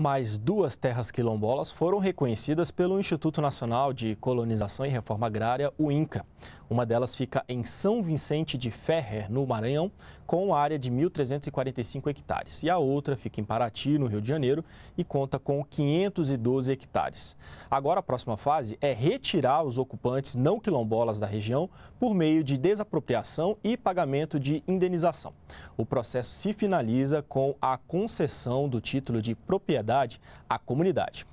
mais duas terras quilombolas foram reconhecidas pelo Instituto Nacional de Colonização e Reforma Agrária, o INCRA. Uma delas fica em São Vicente de Ferrer, no Maranhão, com área de 1.345 hectares. E a outra fica em Paraty, no Rio de Janeiro, e conta com 512 hectares. Agora, a próxima fase é retirar os ocupantes não quilombolas da região por meio de desapropriação e pagamento de indenização. O processo se finaliza com a concessão do título de propriedade à comunidade.